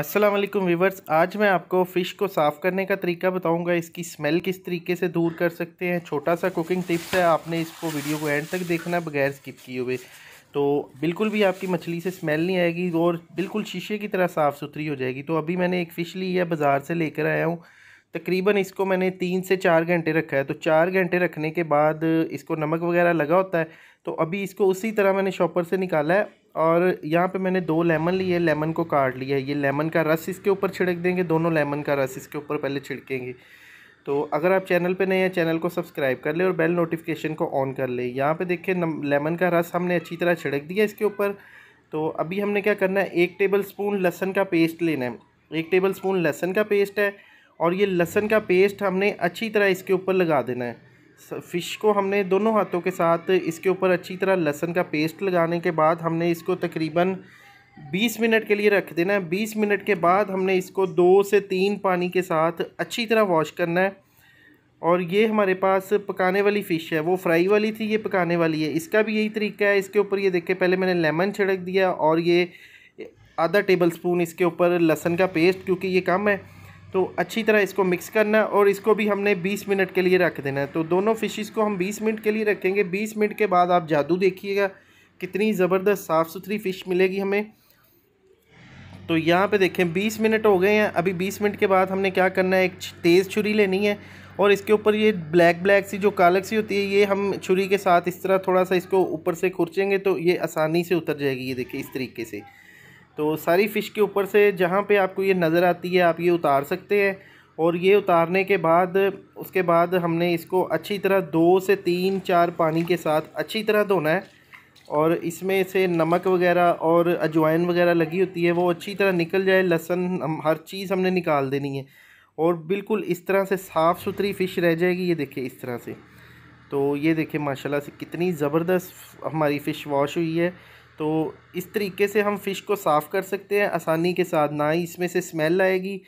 अस्सलाम वालेकुम वीवर्स आज मैं आपको फ़िश को साफ़ करने का तरीका बताऊंगा इसकी स्मेल किस तरीके से दूर कर सकते हैं छोटा सा कुकिंग टिप्स है आपने इसको वीडियो को एंड तक देखना बगैर स्किप किए हुए तो बिल्कुल भी आपकी मछली से स्मेल नहीं आएगी और बिल्कुल शीशे की तरह साफ़ सुथरी हो जाएगी तो अभी मैंने एक फ़िश ली है बाज़ार से लेकर आया हूँ तकरीबन इसको मैंने तीन से चार घंटे रखा है तो चार घंटे रखने के बाद इसको नमक वगैरह लगा होता है तो अभी इसको उसी तरह मैंने शॉपर से निकाला है और यहाँ पे मैंने दो लेमन लिए लेमन को काट लिया है ये लेमन का रस इसके ऊपर छिड़क देंगे दोनों लेमन का रस इसके ऊपर पहले छिड़केंगे तो अगर आप चैनल पे नए हैं चैनल को सब्सक्राइब कर ले और बेल नोटिफिकेशन को ऑन कर ले यहाँ पे देखिए लेमन का रस हमने अच्छी तरह छिड़क दिया इसके ऊपर तो अभी हमने क्या करना है एक टेबल स्पून लहसन का पेस्ट लेना है एक टेबल स्पून लहसन का पेस्ट है और ये लहसन का पेस्ट हमने अच्छी तरह इसके ऊपर लगा देना है फ़िश को हमने दोनों हाथों के साथ इसके ऊपर अच्छी तरह लहसन का पेस्ट लगाने के बाद हमने इसको तकरीबन 20 मिनट के लिए रख देना है 20 मिनट के बाद हमने इसको दो से तीन पानी के साथ अच्छी तरह वॉश करना है और ये हमारे पास पकाने वाली फ़िश है वो फ्राई वाली थी ये पकाने वाली है इसका भी यही तरीका है इसके ऊपर ये देखे पहले मैंने लेमन छिड़क दिया और ये आधा टेबल स्पून इसके ऊपर लहसन का पेस्ट क्योंकि ये कम है तो अच्छी तरह इसको मिक्स करना और इसको भी हमने 20 मिनट के लिए रख देना है तो दोनों फ़िशेस को हम 20 मिनट के लिए रखेंगे 20 मिनट के बाद आप जादू देखिएगा कितनी ज़बरदस्त साफ़ सुथरी फ़िश मिलेगी हमें तो यहाँ पे देखें 20 मिनट हो गए हैं अभी 20 मिनट के बाद हमने क्या करना है एक तेज़ छुरी लेनी है और इसके ऊपर ये ब्लैक ब्लैक सी जो कालक सी होती है ये हम छुरी के साथ इस तरह थोड़ा सा इसको ऊपर से खुरचेंगे तो ये आसानी से उतर जाएगी ये देखिए इस तरीके से तो सारी फ़िश के ऊपर से जहाँ पे आपको ये नज़र आती है आप ये उतार सकते हैं और ये उतारने के बाद उसके बाद हमने इसको अच्छी तरह दो से तीन चार पानी के साथ अच्छी तरह धोना है और इसमें से नमक वगैरह और अजवाइन वगैरह लगी होती है वो अच्छी तरह निकल जाए लहसन हम हर चीज़ हमने निकाल देनी है और बिल्कुल इस तरह से साफ़ सुथरी फ़िश रह जाएगी ये देखिए इस तरह से तो ये देखिए माशाल्लाह से कितनी ज़बरदस्त हमारी फ़िश वॉश हुई है तो इस तरीके से हम फ़िश को साफ़ कर सकते हैं आसानी के साथ ना ही इसमें से स्मेल आएगी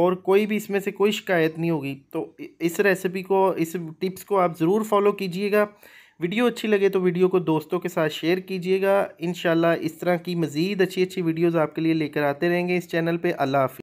और कोई भी इसमें से कोई शिकायत नहीं होगी तो इस रेसिपी को इस टिप्स को आप ज़रूर फॉलो कीजिएगा वीडियो अच्छी लगे तो वीडियो को दोस्तों के साथ शेयर कीजिएगा इन इस तरह की मज़ीद अच्छी अच्छी वीडियोज़ आपके लिए लेकर आते रहेंगे इस चैनल पर अल्लाह